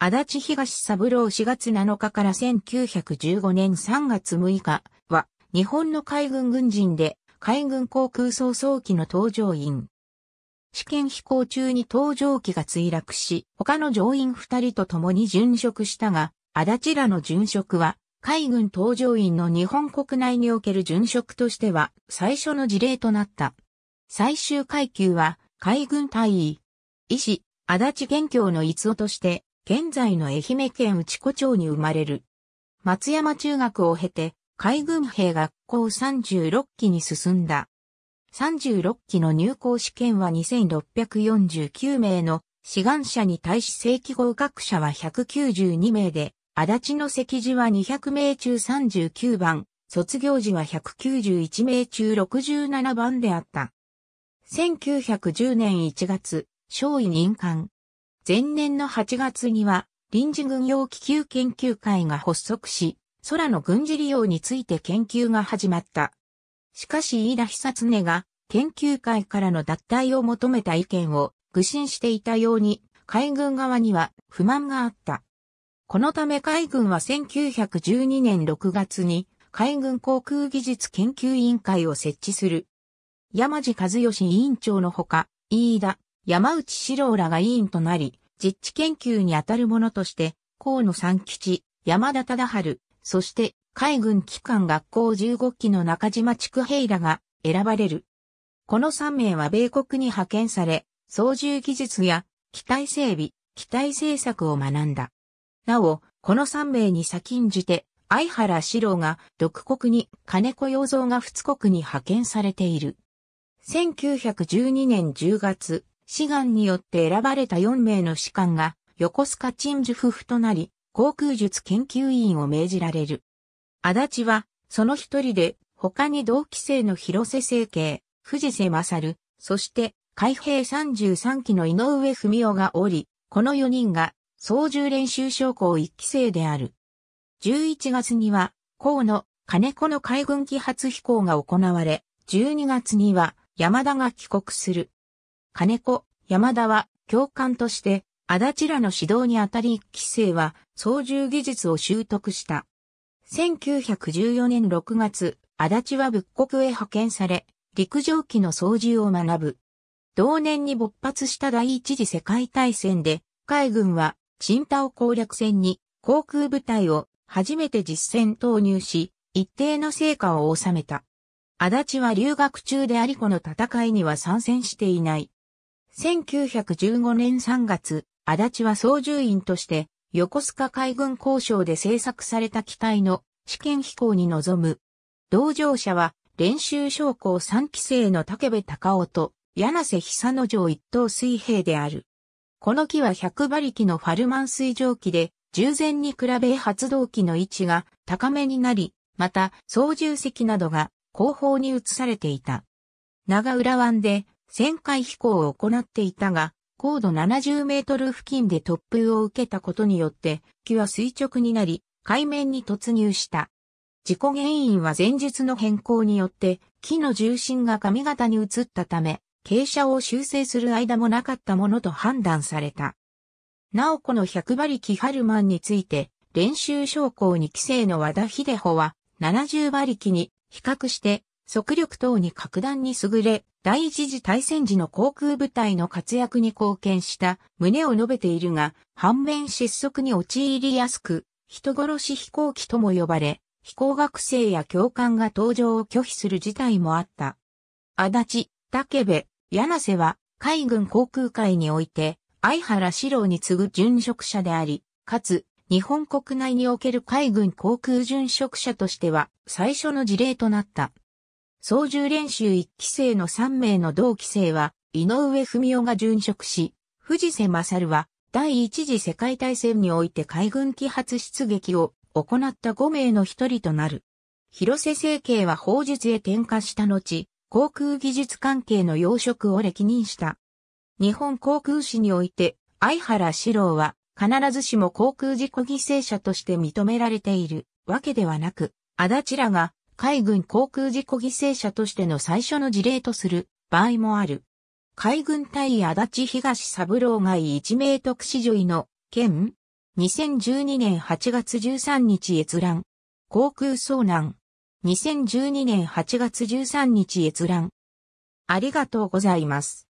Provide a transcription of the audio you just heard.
足立東三郎4月7日から1915年3月6日は、日本の海軍軍人で、海軍航空総装機の搭乗員。試験飛行中に搭乗機が墜落し、他の乗員2人と共に殉職したが、足立らの殉職は、海軍搭乗員の日本国内における殉職としては、最初の事例となった。最終階級は、海軍大尉。医師、足立元教の逸夫として、現在の愛媛県内子町に生まれる。松山中学を経て、海軍兵学校36期に進んだ。36期の入校試験は2649名の志願者に対し正規合格者は192名で、足立の席次は200名中39番、卒業時は191名中67番であった。1910年1月、少尉任官、前年の8月には、臨時軍用気球研究会が発足し、空の軍事利用について研究が始まった。しかし飯田久常が研究会からの脱退を求めた意見を愚信していたように海軍側には不満があった。このため海軍は1912年6月に海軍航空技術研究委員会を設置する。山地和義委員長のほか、飯田、山内史郎らが委員となり、実地研究にあたるものとして、河野三吉、山田忠春、そして海軍機関学校15期の中島畜平らが選ばれる。この3名は米国に派遣され、操縦技術や機体整備、機体政策を学んだ。なお、この3名に先んじて、相原四郎が独国に、金子洋蔵が仏国に派遣されている。1912年10月、志願によって選ばれた4名の士官が横須賀鎮守夫婦となり、航空術研究員を命じられる。足立は、その一人で、他に同期生の広瀬成慶、藤瀬勝、そして、海兵33期の井上文夫がおり、この4人が、操縦練習将校1期生である。11月には、河野、金子の海軍機初飛行が行われ、12月には、山田が帰国する。金子、山田は教官として足立らの指導にあたり一期生は操縦技術を習得した。1914年6月、足立は仏国へ派遣され、陸上機の操縦を学ぶ。同年に勃発した第一次世界大戦で、海軍は、チンタオ攻略戦に航空部隊を初めて実戦投入し、一定の成果を収めた。足立は留学中でありこの戦いには参戦していない。1915年3月、足立は操縦員として、横須賀海軍交渉で製作された機体の試験飛行に臨む。同乗者は、練習将校3期生の竹部隆夫と、柳瀬久野城一等水兵である。この機は100馬力のファルマン水蒸気で、従前に比べ発動機の位置が高めになり、また操縦席などが後方に移されていた。長浦湾で旋回飛行を行っていたが、高度70メートル付近で突風を受けたことによって、木は垂直になり、海面に突入した。事故原因は前述の変更によって、木の重心が髪型に移ったため、傾斜を修正する間もなかったものと判断された。なおこの100馬力ハルマンについて、練習将校に規制の和田秀穂は、70馬力に比較して速力等に格段に優れ、第一次大戦時の航空部隊の活躍に貢献した旨を述べているが、反面失速に陥りやすく、人殺し飛行機とも呼ばれ、飛行学生や教官が登場を拒否する事態もあった。足立、竹部、柳瀬は海軍航空会において、相原四郎に次ぐ殉職者であり、かつ、日本国内における海軍航空殉職者としては最初の事例となった。操縦練習1期生の3名の同期生は、井上文夫が殉職し、藤瀬勝は、第一次世界大戦において海軍揮発出撃を行った5名の一人となる。広瀬政経は法術へ転化した後、航空技術関係の要職を歴任した。日本航空史において、相原四郎は必ずしも航空事故犠牲者として認められているわけではなく、足立らが海軍航空事故犠牲者としての最初の事例とする場合もある。海軍隊足立東三郎が一名特使女医の件2012年8月13日閲覧。航空遭難。2012年8月13日閲覧。ありがとうございます。